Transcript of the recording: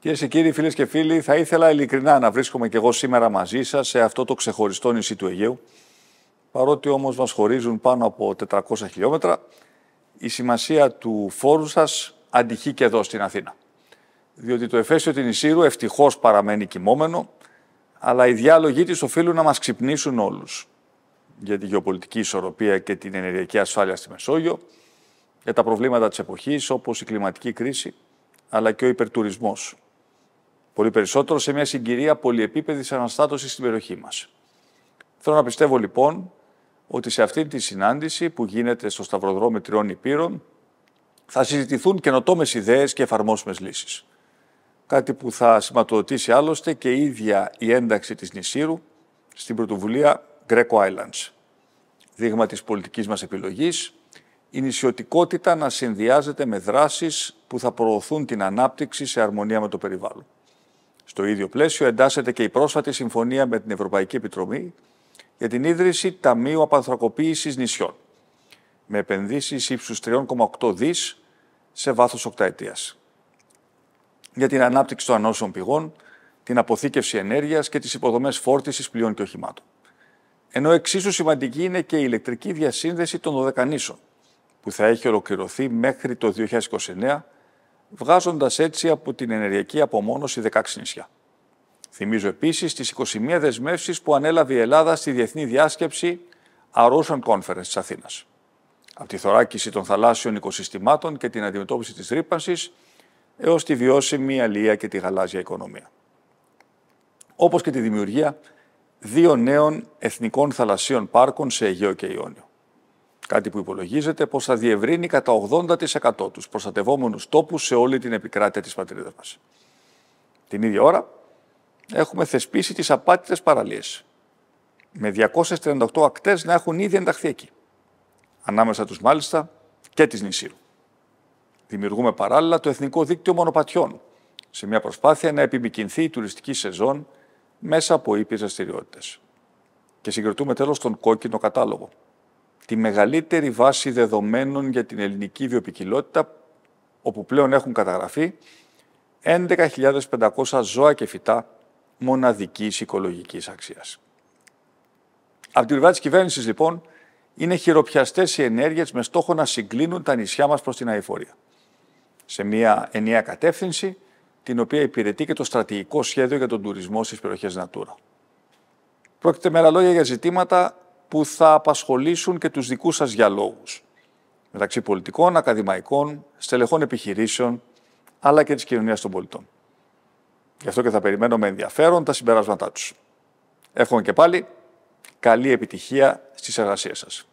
Κυρίες και κύριοι, φίλες και φίλοι, θα ήθελα ειλικρινά να βρίσκομαι και εγώ σήμερα μαζί σας σε αυτό το ξεχωριστό νησί του Αιγαίου. Παρότι όμως μας χωρίζουν πάνω από 400 χιλιόμετρα, η σημασία του φόρου σας αντυχεί και εδώ στην Αθήνα. Διότι το Εφέσιο την Ισύρου ευτυχώς παραμένει κοιμόμενο, αλλά οι διάλογοι της οφείλουν να μας ξυπνήσουν όλους. Για τη γεωπολιτική ισορροπία και την ενεργειακή ασφάλεια στη Μεσόγειο, για τα προβλήματα της εποχής όπως η κλιματική κρίση αλλά και ο υπερτουρισμός. Πολύ περισσότερο σε μια συγκυρία πολυεπίπεδης αναστάτωσης στην περιοχή μας. Θέλω να πιστεύω λοιπόν ότι σε αυτή τη συνάντηση που γίνεται στο Σταυροδρόμι Τριών Υπήρων θα συζητηθούν καινοτόμες ιδέες και εφαρμόσιμες λύσεις. Κάτι που θα σηματοδοτήσει άλλωστε και η ίδια η ένταξη της νησίρου στην πρωτοβουλία Greco Islands. Δείγμα της πολιτικής μας επιλογής, η νησιωτικότητα να συνδυάζεται με δράσεις που θα προωθούν την ανάπτυξη σε αρμονία με το περιβάλλον. Στο ίδιο πλαίσιο εντάσσεται και η πρόσφατη συμφωνία με την Ευρωπαϊκή Επιτροπή για την ίδρυση Ταμείου Απανθρακοποίησης Νησιών με επενδύσεις ύψους 3,8 δις σε βάθος οκταετίας. Για την ανάπτυξη των ανώσεων πηγών, την αποθήκευση ενέργειας και τις υποδομές φόρτισης πλοίων και οχημάτων. Ενώ εξίσου σημαντική είναι και η ηλεκτρική διασύνδεση των Δωδεκανήσων, που θα έχει ολοκληρωθεί μέχρι το 2029 βγάζοντας έτσι από την ενεργειακή απομόνωση 16 νησιά. Θυμίζω επίσης τις 21 δεσμεύσεις που ανέλαβε η Ελλάδα στη διεθνή διάσκεψη A Conference της Αθήνας. Από τη θωράκιση των θαλάσσιων οικοσυστημάτων και την αντιμετώπιση της ρήπανσης έως τη βιώσιμη αλληλεία και τη γαλάζια οικονομία. όπως και τη δημιουργία δύο νέων εθνικών θαλασσίων πάρκων σε Αιγαίο και Ιόνιο. Κάτι που υπολογίζεται πως θα διευρύνει κατά 80% τους προστατευόμενους τόπους σε όλη την επικράτεια της πατρίδας μας. Την ίδια ώρα έχουμε θεσπίσει τις απάτητες παραλίες, με 238 ακτές να έχουν ήδη ενταχθεί εκεί. Ανάμεσα τους μάλιστα και της νησίου. Δημιουργούμε παράλληλα το Εθνικό Δίκτυο Μονοπατιών, σε μια προσπάθεια να επιμηκυνθεί η τουριστική σεζόν μέσα από ήπιες δραστηριότητες. Και συγκροτούμε τέλος τον κόκκινο κατάλογο, τη μεγαλύτερη βάση δεδομένων για την ελληνική βιοπικιλότητα, όπου πλέον έχουν καταγραφεί 11.500 ζώα και φυτά μοναδικής οικολογικής αξίας. Από την πλευρά της κυβέρνησης, λοιπόν, είναι χειροπιαστές οι ενέργειες με στόχο να συγκλίνουν τα νησιά μας προς την αηφορία. Σε μια ενιαία κατεύθυνση, την οποία υπηρετεί και το στρατηγικό σχέδιο για τον τουρισμό στις περιοχές Νατούρα. Πρόκειται με άλλα λόγια για ζητήματα που θα απασχολήσουν και τους δικούς σας διαλόγους μεταξύ πολιτικών, ακαδημαϊκών, στελεχών επιχειρήσεων, αλλά και της κοινωνίας των πολιτών. Γι' αυτό και θα περιμένω με ενδιαφέρον τα συμπεράσματά τους. Εύχομαι και πάλι καλή επιτυχία στις εργασίες σας.